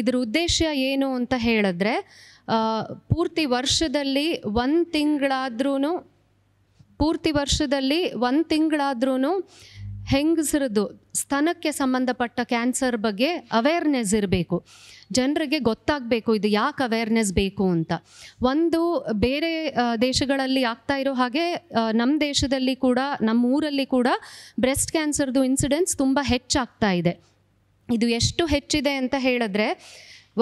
ಇದರ ಉದ್ದೇಶ ಏನು ಅಂತ ಹೇಳಿದ್ರೆ ಪೂರ್ತಿ ವರ್ಷದಲ್ಲಿ ಒಂದು ತಿಂಗಳಾದ್ರೂ ಪೂರ್ತಿ ವರ್ಷದಲ್ಲಿ ಒಂದು ತಿಂಗಳಾದ್ರೂ ಹೆಂಗಸರದು ಸ್ತನಕ್ಕೆ ಸಂಬಂಧಪಟ್ಟ ಕ್ಯಾನ್ಸರ್ ಬಗ್ಗೆ ಅವೇರ್ನೆಸ್ ಇರಬೇಕು ಜನರಿಗೆ ಗೊತ್ತಾಗಬೇಕು ಇದು ಯಾಕೆ ಅವೇರ್ನೆಸ್ ಬೇಕು ಅಂತ ಒಂದು ಬೇರೆ ದೇಶಗಳಲ್ಲಿ ಆಗ್ತಾ ಇರೋ ಹಾಗೆ ನಮ್ಮ ದೇಶದಲ್ಲಿ ಕೂಡ ನಮ್ಮ ಊರಲ್ಲಿ ಕೂಡ ಬ್ರೆಸ್ಟ್ ಕ್ಯಾನ್ಸರ್ದು ಇನ್ಸಿಡೆನ್ಸ್ ತುಂಬ ಹೆಚ್ಚಾಗ್ತಾ ಇದೆ ಇದು ಎಷ್ಟು ಹೆಚ್ಚಿದೆ ಅಂತ ಹೇಳಿದ್ರೆ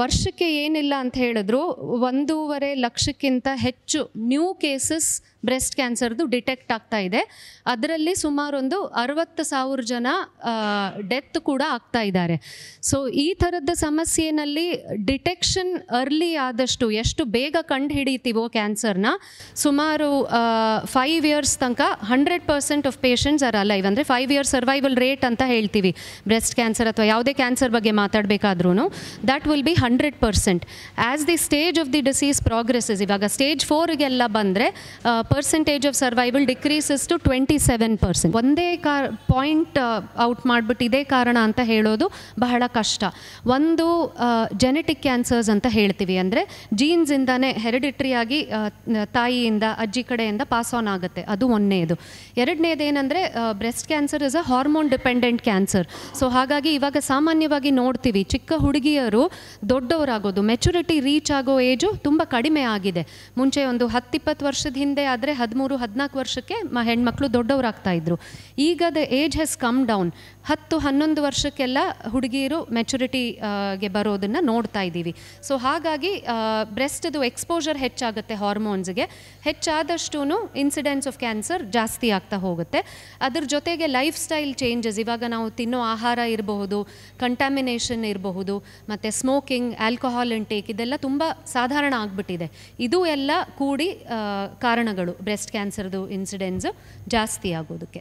ವರ್ಷಕ್ಕೆ ಏನಿಲ್ಲ ಅಂತ ಹೇಳಿದ್ರು ಒಂದೂವರೆ ಲಕ್ಷಕ್ಕಿಂತ ಹೆಚ್ಚು ನ್ಯೂ ಕೇಸಸ್ ಬ್ರೆಸ್ಟ್ ಕ್ಯಾನ್ಸರ್ದು ಡಿಟೆಕ್ಟ್ ಆಗ್ತಾ ಇದೆ ಅದರಲ್ಲಿ ಸುಮಾರೊಂದು ಅರವತ್ತು ಸಾವಿರ ಜನ ಡೆತ್ ಕೂಡ ಆಗ್ತಾ ಇದ್ದಾರೆ ಸೊ ಈ ಥರದ ಸಮಸ್ಯೆನಲ್ಲಿ ಡಿಟೆಕ್ಷನ್ ಅರ್ಲಿ ಆದಷ್ಟು ಎಷ್ಟು ಬೇಗ ಕಂಡು ಹಿಡಿತೀವೋ ಕ್ಯಾನ್ಸರ್ನ ಸುಮಾರು ಫೈವ್ ಇಯರ್ಸ್ ತನಕ hundred percent of patients are alive ಅಂದರೆ ಫೈವ್ ಇಯರ್ಸ್ ಸರ್ವೈವಲ್ ರೇಟ್ ಅಂತ ಹೇಳ್ತೀವಿ ಬ್ರೆಸ್ಟ್ ಕ್ಯಾನ್ಸರ್ ಅಥವಾ ಯಾವುದೇ ಕ್ಯಾನ್ಸರ್ ಬಗ್ಗೆ ಮಾತಾಡಬೇಕಾದ್ರೂ that will be hundred percent as the stage of the disease progresses ಇವಾಗ ಸ್ಟೇಜ್ ಫೋರ್ಗೆಲ್ಲ ಬಂದರೆ percentage of survival decreases to twenty seven percent ಒಂದೇ ಕಾರ್ ಪಾಯಿಂಟ್ ಔಟ್ uh, ಮಾಡಿಬಿಟ್ಟು ಇದೇ ಕಾರಣ ಅಂತ ಹೇಳೋದು ಬಹಳ ಕಷ್ಟ ಒಂದು ಜೆನೆಟಿಕ್ ಕ್ಯಾನ್ಸರ್ಸ್ ಅಂತ ಹೇಳ್ತೀವಿ ಅಂದರೆ ಜೀನ್ಸಿಂದನೇ ಹೆರಿಡಿಟ್ರಿಯಾಗಿ ತಾಯಿಯಿಂದ ಅಜ್ಜಿ ಕಡೆಯಿಂದ ಪಾಸ್ ಆನ್ ಆಗುತ್ತೆ ಅದು ಒಂದನೇದು ಎರಡನೇದು ಏನಂದರೆ breast cancer is a hormone dependent cancer so ಹಾಗಾಗಿ ಇವಾಗ ಸಾಮಾನ್ಯವಾಗಿ ನೋಡ್ತೀವಿ ಚಿಕ್ಕ ಹುಡುಗಿಯರು ದೊಡ್ಡವರಾಗೋದು ಮೆಚುರಿಟಿ ರೀಚ್ ಆಗೋ ಏಜು ತುಂಬ ಕಡಿಮೆ ಆಗಿದೆ ಮುಂಚೆ ಒಂದು ಹತ್ತಿಪ್ಪತ್ತು ವರ್ಷದ ಹಿಂದೆ ಆದರೆ ಹದಿಮೂರು ಹದಿನಾಲ್ಕು ವರ್ಷಕ್ಕೆ ಮ ಹೆಣ್ಮಕ್ಳು ದೊಡ್ಡವರಾಗ್ತಾ ಇದ್ರು ಈಗ the age has come down ಹತ್ತು ಹನ್ನೊಂದು ವರ್ಷಕ್ಕೆಲ್ಲ ಹುಡುಗಿಯರು ಮೆಚುರಿಟಿಗೆ ಬರೋದನ್ನು ನೋಡ್ತಾ ಇದ್ದೀವಿ ಸೊ ಹಾಗಾಗಿ ಬ್ರೆಸ್ಟ್ದು ಎಕ್ಸ್ಪೋಜರ್ ಹೆಚ್ಚಾಗುತ್ತೆ ಹಾರ್ಮೋನ್ಸ್ಗೆ ಹೆಚ್ಚಾದಷ್ಟೂ ಇನ್ಸಿಡೆನ್ಸ್ ಆಫ್ ಕ್ಯಾನ್ಸರ್ ಜಾಸ್ತಿ ಆಗ್ತಾ ಹೋಗುತ್ತೆ ಅದ್ರ ಜೊತೆಗೆ ಲೈಫ್ ಸ್ಟೈಲ್ ಚೇಂಜಸ್ ಇವಾಗ ನಾವು ತಿನ್ನೋ ಆಹಾರ ಇರಬಹುದು ಕಂಟಾಮಿನೇಷನ್ ಇರಬಹುದು ಮತ್ತು ಸ್ಮೋಕಿಂಗ್ ಆಲ್ಕೋಹಾಲ್ ಇಂಟೇಕ್ ಇದೆಲ್ಲ ತುಂಬ ಸಾಧಾರಣ ಆಗಿಬಿಟ್ಟಿದೆ ಇದು ಎಲ್ಲ ಕೂಡಿ ಕಾರಣಗಳು ಬ್ರೆಸ್ಟ್ ಕ್ಯಾನ್ಸರ್ದು ಇನ್ಸಿಡೆನ್ಸು ಜಾಸ್ತಿ ಆಗೋದಕ್ಕೆ